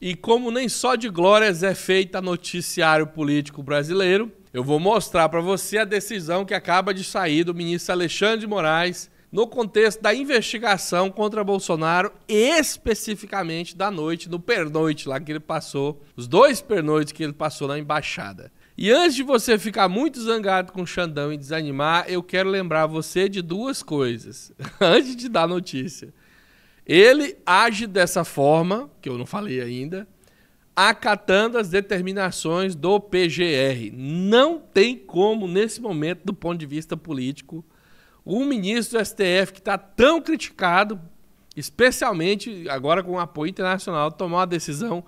E como nem só de glórias é feita noticiário político brasileiro, eu vou mostrar para você a decisão que acaba de sair do ministro Alexandre de Moraes no contexto da investigação contra Bolsonaro, especificamente da noite, no pernoite lá que ele passou, os dois pernoites que ele passou na embaixada. E antes de você ficar muito zangado com o Xandão e desanimar, eu quero lembrar você de duas coisas, antes de dar notícia. Ele age dessa forma, que eu não falei ainda, acatando as determinações do PGR. Não tem como, nesse momento, do ponto de vista político, um ministro do STF que está tão criticado, especialmente agora com o apoio internacional, tomar uma decisão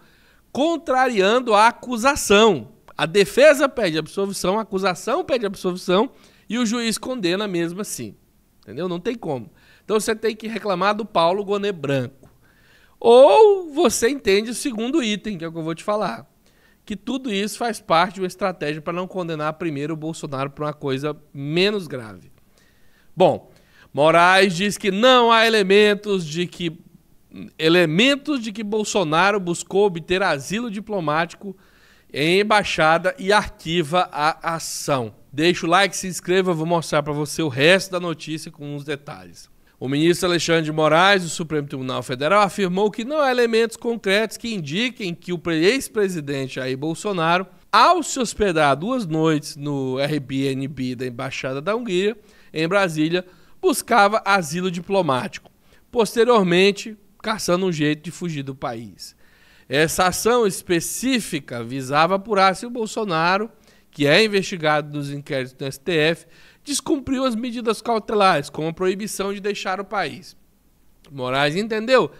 contrariando a acusação. A defesa pede absolvição, a acusação pede absolvição e o juiz condena mesmo assim. Entendeu? Não tem como. Então você tem que reclamar do Paulo Gonê Branco. Ou você entende o segundo item, que é o que eu vou te falar. Que tudo isso faz parte de uma estratégia para não condenar primeiro o Bolsonaro para uma coisa menos grave. Bom, Moraes diz que não há elementos de que elementos de que Bolsonaro buscou obter asilo diplomático em embaixada e arquiva a ação. Deixa o like, se inscreva, vou mostrar para você o resto da notícia com uns detalhes. O ministro Alexandre de Moraes, do Supremo Tribunal Federal, afirmou que não há elementos concretos que indiquem que o ex-presidente Jair Bolsonaro, ao se hospedar duas noites no Airbnb da Embaixada da Hungria, em Brasília, buscava asilo diplomático, posteriormente caçando um jeito de fugir do país. Essa ação específica visava apurar se o Bolsonaro, que é investigado nos inquéritos do STF, descumpriu as medidas cautelares, como a proibição de deixar o país. Moraes entendeu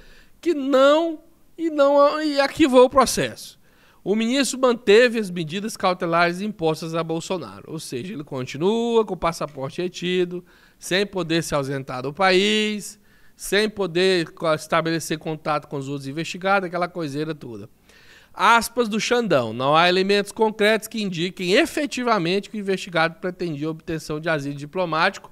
que não e não e arquivou o processo. O ministro manteve as medidas cautelares impostas a Bolsonaro, ou seja, ele continua com o passaporte retido, sem poder se ausentar do país, sem poder estabelecer contato com os outros investigados, aquela coiseira toda. Aspas do Xandão. Não há elementos concretos que indiquem efetivamente que o investigado pretendia obtenção de asilo diplomático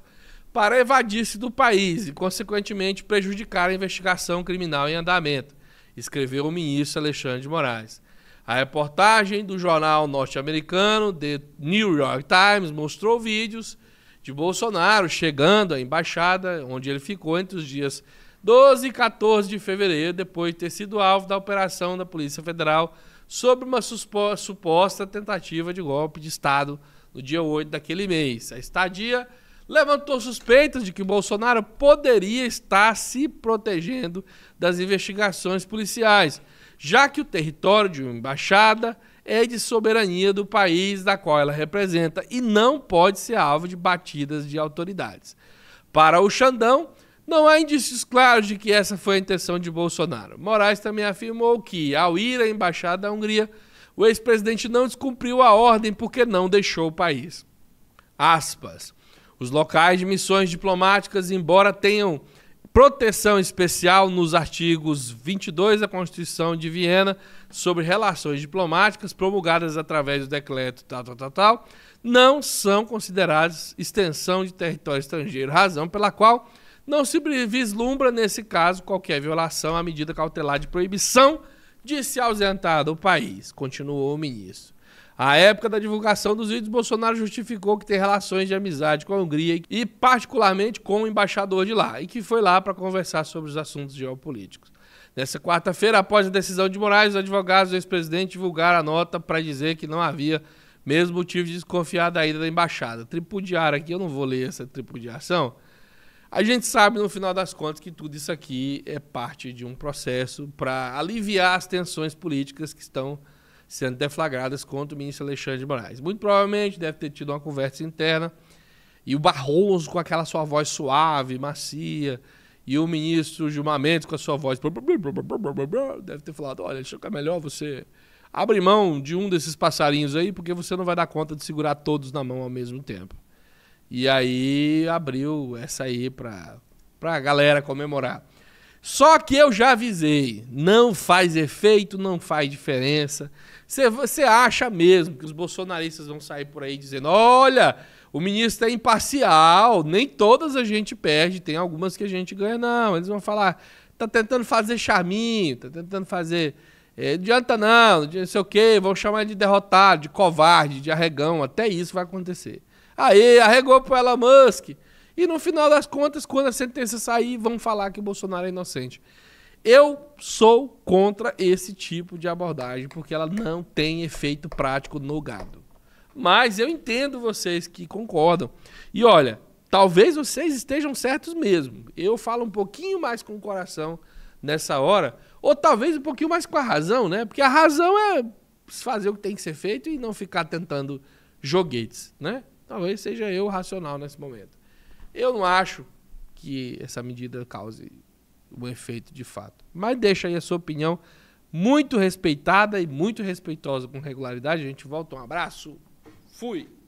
para evadir-se do país e, consequentemente, prejudicar a investigação criminal em andamento, escreveu o ministro Alexandre de Moraes. A reportagem do jornal norte-americano The New York Times mostrou vídeos de Bolsonaro chegando à embaixada, onde ele ficou entre os dias 12 e 14 de fevereiro, depois de ter sido alvo da operação da Polícia Federal sobre uma suposta tentativa de golpe de Estado no dia 8 daquele mês. A estadia levantou suspeitas de que Bolsonaro poderia estar se protegendo das investigações policiais, já que o território de uma embaixada é de soberania do país da qual ela representa e não pode ser alvo de batidas de autoridades. Para o Xandão, não há indícios claros de que essa foi a intenção de Bolsonaro. Moraes também afirmou que, ao ir à embaixada da Hungria, o ex-presidente não descumpriu a ordem porque não deixou o país. Aspas. Os locais de missões diplomáticas, embora tenham proteção especial nos artigos 22 da Constituição de Viena sobre relações diplomáticas promulgadas através do decreto tal, tal, tal, tal, não são consideradas extensão de território estrangeiro, razão pela qual não se vislumbra, nesse caso, qualquer violação à medida cautelar de proibição de se ausentar do país, continuou o ministro. A época da divulgação dos vídeos, Bolsonaro justificou que tem relações de amizade com a Hungria e, particularmente, com o embaixador de lá, e que foi lá para conversar sobre os assuntos geopolíticos. Nessa quarta-feira, após a decisão de Moraes, os advogados do ex-presidente divulgaram a nota para dizer que não havia mesmo motivo de desconfiar da ida da embaixada. Tripudiar aqui, eu não vou ler essa tripudiação. A gente sabe, no final das contas, que tudo isso aqui é parte de um processo para aliviar as tensões políticas que estão sendo deflagradas contra o ministro Alexandre de Moraes. Muito provavelmente deve ter tido uma conversa interna e o Barroso com aquela sua voz suave, macia, e o ministro Gilmar Mendes com a sua voz deve ter falado, olha, acho que é melhor você abre mão de um desses passarinhos aí, porque você não vai dar conta de segurar todos na mão ao mesmo tempo. E aí abriu essa aí para a galera comemorar. Só que eu já avisei, não faz efeito, não faz diferença. Você, acha mesmo que os bolsonaristas vão sair por aí dizendo: olha, o ministro é imparcial, nem todas a gente perde, tem algumas que a gente ganha, não. Eles vão falar: tá tentando fazer charminho, tá tentando fazer. É, não adianta não, não sei o quê, vão chamar ele de derrotado, de covarde, de arregão, até isso vai acontecer. Aí, arregou pro Elon Musk. E no final das contas, quando a sentença sair, vão falar que o Bolsonaro é inocente. Eu sou contra esse tipo de abordagem, porque ela não tem efeito prático no gado. Mas eu entendo vocês que concordam. E olha, talvez vocês estejam certos mesmo. Eu falo um pouquinho mais com o coração nessa hora, ou talvez um pouquinho mais com a razão, né? Porque a razão é fazer o que tem que ser feito e não ficar tentando joguetes, né? Talvez seja eu racional nesse momento. Eu não acho que essa medida cause um efeito de fato. Mas deixa aí a sua opinião, muito respeitada e muito respeitosa com regularidade. A gente volta, um abraço, fui!